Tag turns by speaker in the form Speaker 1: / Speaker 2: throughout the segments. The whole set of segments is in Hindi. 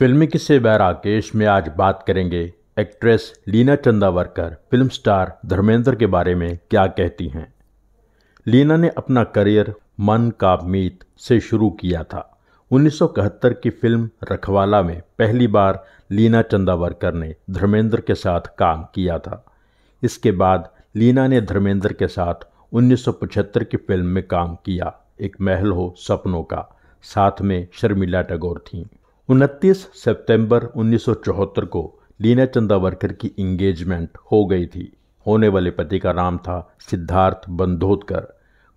Speaker 1: फिल्मी किस्से बै राकेश में आज बात करेंगे actress Leena Chandavarkar film star Dharmendra के बारे में क्या कहती हैं लीना ने अपना करियर मन का मीत से शुरू किया था 1971 की फिल्म रखवाला में पहली बार लीना चंदावरकर ने धर्मेंद्र के साथ काम किया था इसके बाद लीना ने धर्मेंद्र के साथ 1975 की फिल्म में काम किया एक महल हो सपनों का साथ में शर्मिला टैगोर थीं 29 सितंबर 1974 को लीना चंदावरकर की इंगेजमेंट हो गई थी होने वाले पति का नाम था सिद्धार्थ बंधोतकर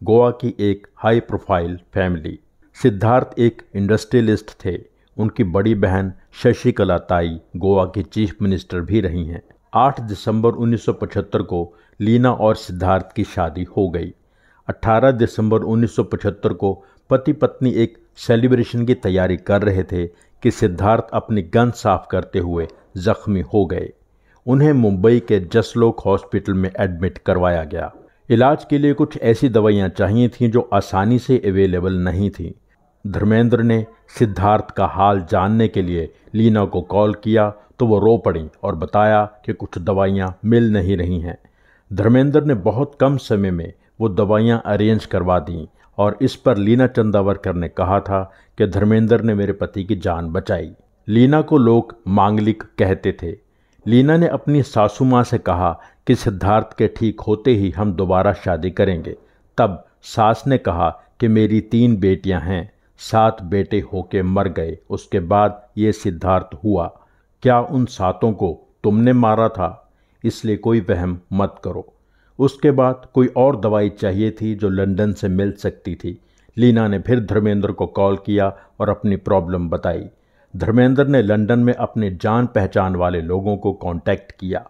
Speaker 1: गोवा की एक हाई प्रोफाइल फैमिली सिद्धार्थ एक इंडस्ट्रियलिस्ट थे उनकी बड़ी बहन शशिकला ताई गोवा की चीफ मिनिस्टर भी रही हैं 8 दिसंबर 1975 को लीना और सिद्धार्थ की शादी हो गई 18 दिसंबर 1975 को पति पत्नी एक सेलिब्रेशन की तैयारी कर रहे थे कि सिद्धार्थ अपनी गन साफ करते हुए जख्मी हो गए उन्हें मुंबई के जसलोक हॉस्पिटल में एडमिट करवाया गया इलाज के लिए कुछ ऐसी दवाइयाँ चाहिए थीं जो आसानी से अवेलेबल नहीं थीं धर्मेंद्र ने सिद्धार्थ का हाल जानने के लिए लीना को कॉल किया तो वो रो पड़ी और बताया कि कुछ दवाइयाँ मिल नहीं रही हैं धर्मेंद्र ने बहुत कम समय में वो दवाइयाँ अरेंज करवा दीं और इस पर लीना चंदावरकर ने कहा था कि धर्मेंद्र ने मेरे पति की जान बचाई लीना को लोग मांगलिक कहते थे लीना ने अपनी सासू माँ से कहा कि सिद्धार्थ के ठीक होते ही हम दोबारा शादी करेंगे तब सास ने कहा कि मेरी तीन बेटियां हैं सात बेटे होके मर गए उसके बाद ये सिद्धार्थ हुआ क्या उन सातों को तुमने मारा था इसलिए कोई वहम मत करो उसके बाद कोई और दवाई चाहिए थी जो लंदन से मिल सकती थी लीना ने फिर धर्मेंद्र को कॉल किया और अपनी प्रॉब्लम बताई धर्मेंद्र ने लंदन में अपने जान पहचान वाले लोगों को कांटेक्ट किया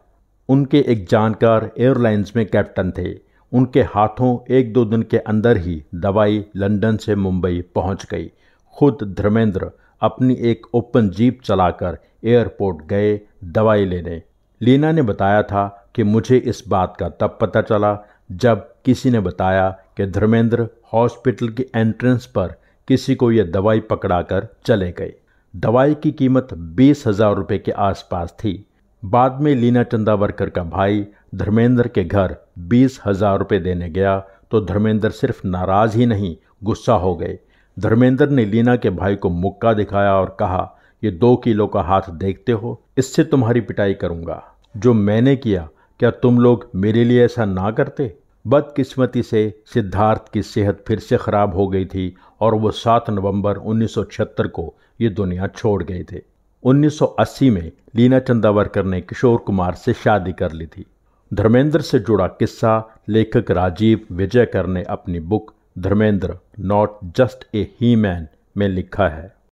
Speaker 1: उनके एक जानकार एयरलाइंस में कैप्टन थे उनके हाथों एक दो दिन के अंदर ही दवाई लंदन से मुंबई पहुंच गई खुद धर्मेंद्र अपनी एक ओपन जीप चलाकर एयरपोर्ट गए दवाई लेने लीना ने बताया था कि मुझे इस बात का तब पता चला जब किसी ने बताया कि धर्मेंद्र हॉस्पिटल के एंट्रेंस पर किसी को यह दवाई पकड़ाकर चले गए दवाई की कीमत बीस हजार रुपये के आसपास थी बाद में लीना चंदावरकर का भाई धर्मेंद्र के घर बीस हजार रुपये देने गया तो धर्मेंद्र सिर्फ नाराज ही नहीं गुस्सा हो गए धर्मेंद्र ने लीना के भाई को मुक्का दिखाया और कहा ये दो किलो का हाथ देखते हो इससे तुम्हारी पिटाई करूंगा जो मैंने किया क्या तुम लोग मेरे लिए ऐसा ना करते बदकिस्मती से सिद्धार्थ की सेहत फिर से ख़राब हो गई थी और वो 7 नवंबर 1976 को ये दुनिया छोड़ गए थे 1980 में लीना चंदावरकर ने किशोर कुमार से शादी कर ली थी धर्मेंद्र से जुड़ा किस्सा लेखक राजीव विजयकर ने अपनी book Dharmendra not just a he man में लिखा है